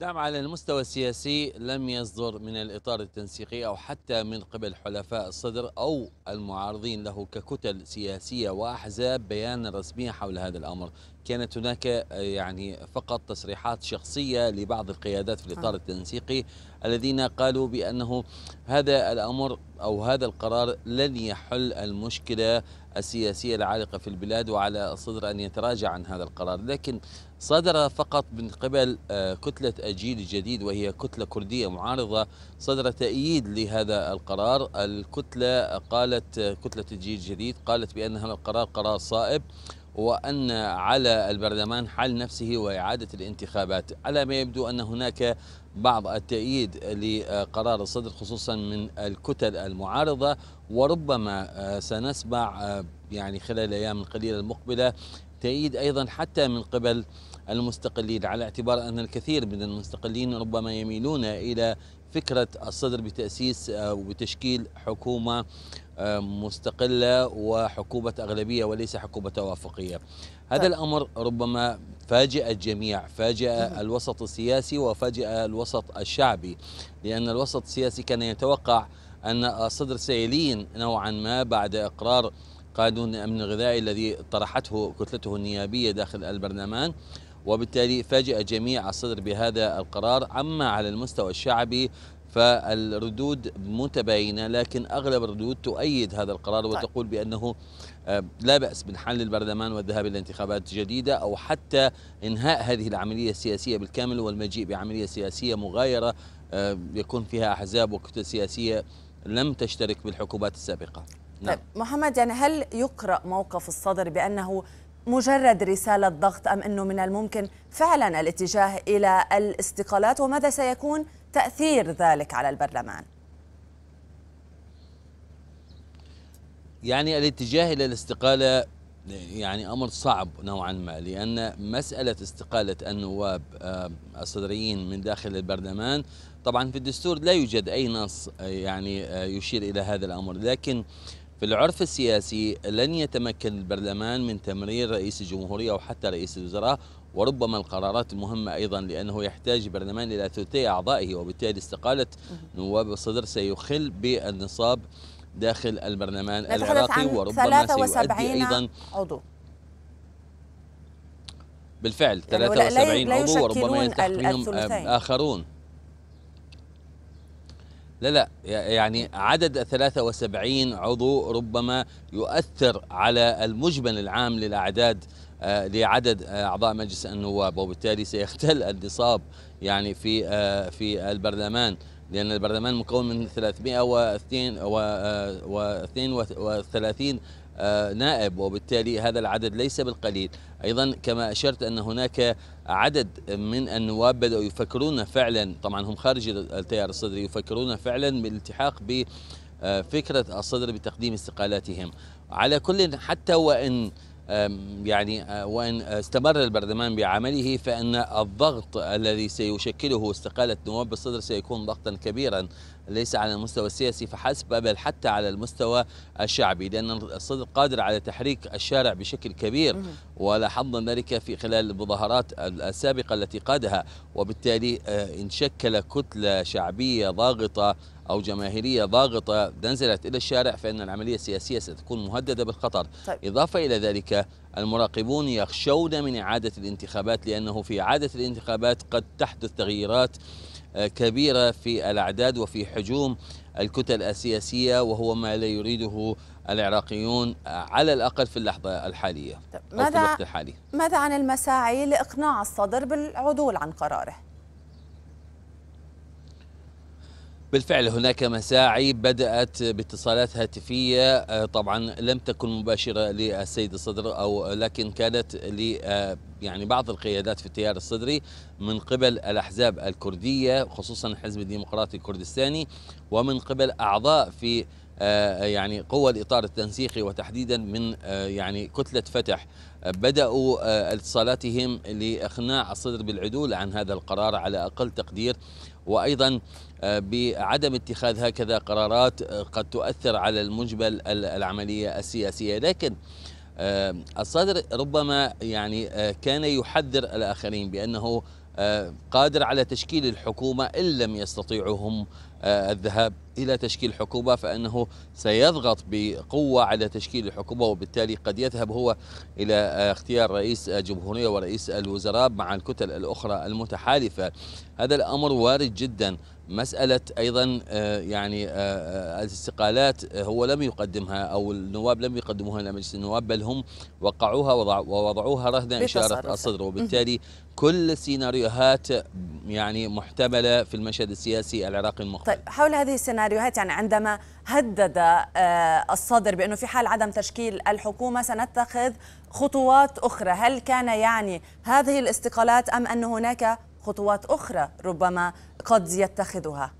دعم على المستوى السياسي لم يصدر من الإطار التنسيقي أو حتى من قبل حلفاء الصدر أو المعارضين له ككتل سياسية وأحزاب بيانا رسميا حول هذا الأمر كانت هناك يعني فقط تصريحات شخصية لبعض القيادات في الإطار آه. التنسيقي الذين قالوا بأنه هذا الأمر أو هذا القرار لن يحل المشكلة السياسية العالقة في البلاد وعلى الصدر أن يتراجع عن هذا القرار لكن صدر فقط من قبل آه، كتلة الجيل الجديد وهي كتلة كردية معارضة صدر تأييد لهذا القرار الكتلة قالت آه، كتلة الجيل الجديد قالت بأن هذا القرار قرار صائب وأن على البرلمان حل نفسه وإعادة الانتخابات على ما يبدو أن هناك بعض التأييد لقرار الصدر خصوصا من الكتل المعارضة وربما سنسمع يعني خلال الأيام القليلة المقبلة تأييد أيضا حتى من قبل المستقلين على اعتبار أن الكثير من المستقلين ربما يميلون إلى فكرة الصدر بتأسيس آه، وبتشكيل حكومة آه، مستقلة وحكومة أغلبية وليس حكومة توافقية هذا طيب. الأمر ربما فاجأ الجميع فاجأ الوسط السياسي وفاجأ الوسط الشعبي لأن الوسط السياسي كان يتوقع أن الصدر سيلين نوعا ما بعد إقرار قانون الأمن الغذائي الذي طرحته كتلته النيابية داخل البرلمان وبالتالي فاجأ جميع الصدر بهذا القرار أما على المستوى الشعبي فالردود متباينه لكن اغلب الردود تؤيد هذا القرار طيب. وتقول بانه آه، لا باس من حل البرلمان والذهاب الى انتخابات جديده او حتى انهاء هذه العمليه السياسيه بالكامل والمجيء بعمليه سياسيه مغايره آه، يكون فيها احزاب وكتل سياسيه لم تشترك بالحكومات السابقه. نعم. طيب، محمد يعني هل يقرا موقف الصدر بانه مجرد رسالة ضغط أم أنه من الممكن فعلا الاتجاه إلى الاستقالات وماذا سيكون تأثير ذلك على البرلمان؟ يعني الاتجاه إلى الاستقالة يعني أمر صعب نوعا ما لأن مسألة استقالة النواب آه، الصدريين من داخل البرلمان طبعا في الدستور لا يوجد أي نص آه، يعني آه، يشير إلى هذا الأمر لكن في العرف السياسي لن يتمكن البرلمان من تمرير رئيس الجمهورية أو حتى رئيس الوزراء وربما القرارات المهمة أيضا لأنه يحتاج البرلمان إلى ثلثي أعضائه وبالتالي استقالة نواب الصدر سيخل بالنصاب داخل البرلمان العراقي وربما سيؤدي أيضا عضو بالفعل 73 يعني عضو وربما يلتحق بهم آخرون لا لا يعني عدد 73 عضو ربما يؤثر على المجمل العام للأعداد آه، لعدد آه، أعضاء مجلس النواب وبالتالي سيختل النصاب يعني في آه، في البرلمان لأن البرلمان مكون من 332 آه، نائب وبالتالي هذا العدد ليس بالقليل أيضا كما أشرت أن هناك عدد من النواب بدأوا يفكرون فعلا طبعا هم خارج التيار الصدري يفكرون فعلا بالالتحاق بفكرة الصدر بتقديم استقالاتهم على كل حتى وإن يعني آه، وان استمر البرلمان بعمله فان الضغط الذي سيشكله استقاله نواب الصدر سيكون ضغطا كبيرا ليس على المستوى السياسي فحسب بل حتى على المستوى الشعبي لأن الصدق قادر على تحريك الشارع بشكل كبير ولاحظنا ذلك في خلال المظاهرات السابقة التي قادها وبالتالي آه، إن شكل كتلة شعبية ضاغطة أو جماهيرية ضاغطة نزلت إلى الشارع فإن العملية السياسية ستكون مهددة بالخطر طيب. إضافة إلى ذلك المراقبون يخشون من إعادة الانتخابات لأنه في إعادة الانتخابات قد تحدث تغييرات آه، كبيرة في الأعداد وفي حجوم الكتل السياسية وهو ما لا يريده العراقيون آه، على الأقل في اللحظة الحالية طيب، ماذا, الحالي. ماذا عن المساعي لإقناع الصدر بالعدول عن قراره؟ بالفعل هناك مساعي بدأت باتصالات هاتفية آه، طبعا لم تكن مباشرة للسيد الصدر أو لكن كانت ل آه، يعني بعض القيادات في التيار الصدري من قبل الأحزاب الكردية خصوصا الحزب الديمقراطي الكردستاني ومن قبل أعضاء في آه، يعني قوى الإطار التنسيقي وتحديدا من يعني كتلة فتح بدأوا اتصالاتهم لإقناع الصدر بالعدول عن هذا القرار على أقل تقدير وايضا آه، بعدم اتخاذ هكذا قرارات آه، قد تؤثر على المجمل العمليه السياسيه لكن آه، الصدر ربما يعني كان يحذر الاخرين بانه آه، قادر على تشكيل الحكومة إن لم يستطيعوا هم آه، الذهاب إلى تشكيل حكومة فإنه سيضغط بقوة على تشكيل الحكومة وبالتالي قد يذهب هو إلى آه، اختيار رئيس جمهورية ورئيس الوزراء مع الكتل الأخرى المتحالفة هذا الأمر وارد جداً مسألة أيضا آه، يعني آه، آه، الاستقالات هو لم يقدمها أو النواب لم يقدموها لمجلس النواب بل هم وقعوها ووضعوها رهن إشارة الصدر وبالتالي كل السيناريوهات يعني محتملة في المشهد السياسي العراقي المقبل طيب حول هذه السيناريوهات يعني عندما هدد الصدر بأنه في حال عدم تشكيل الحكومة سنتخذ خطوات أخرى هل كان يعني هذه الاستقالات أم أن هناك خطوات أخرى ربما قد يتخذها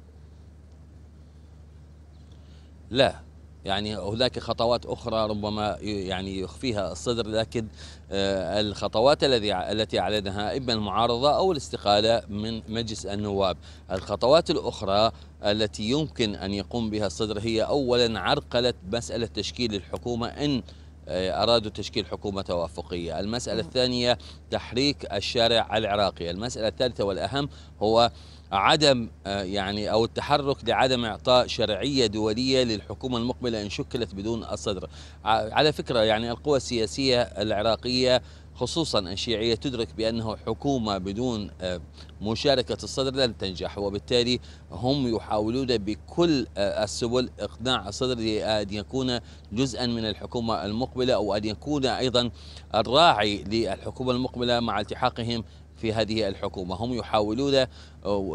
لا يعني هناك خطوات اخرى ربما يعني يخفيها الصدر لكن آه، الخطوات الذي التي اعلنها اما المعارضه او الاستقاله من مجلس النواب. الخطوات الاخرى التي يمكن ان يقوم بها الصدر هي اولا عرقله مساله تشكيل الحكومه ان آه، أرادوا تشكيل حكومة توافقية المسألة الثانية تحريك الشارع العراقي المسألة الثالثة والأهم هو عدم آه، يعني او التحرك لعدم اعطاء شرعيه دوليه للحكومه المقبله ان شكلت بدون الصدر على فكره يعني القوى السياسيه العراقيه خصوصا الشيعية تدرك بأنه حكومة بدون آه، مشاركة الصدر لن تنجح وبالتالي هم يحاولون بكل آه، السبل إقناع الصدر لأن يكون جزءا من الحكومة المقبلة أو أن يكون أيضا الراعي للحكومة المقبلة مع التحاقهم في هذه الحكومة هم يحاولون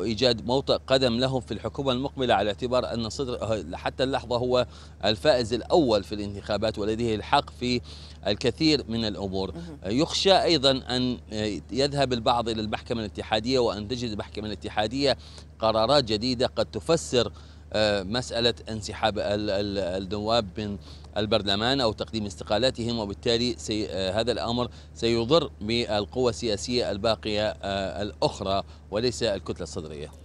إيجاد موطئ قدم لهم في الحكومة المقبلة على اعتبار أن صدر حتى اللحظة هو الفائز الأول في الانتخابات ولديه الحق في الكثير من الأمور يخشى أيضا أن يذهب البعض إلى المحكمة الاتحادية وأن تجد المحكمة الاتحادية قرارات جديدة قد تفسر مسألة انسحاب النواب من البرلمان أو تقديم استقالاتهم وبالتالي آه، هذا الأمر سيضر بالقوى السياسية الباقية آه، الأخرى وليس الكتلة الصدرية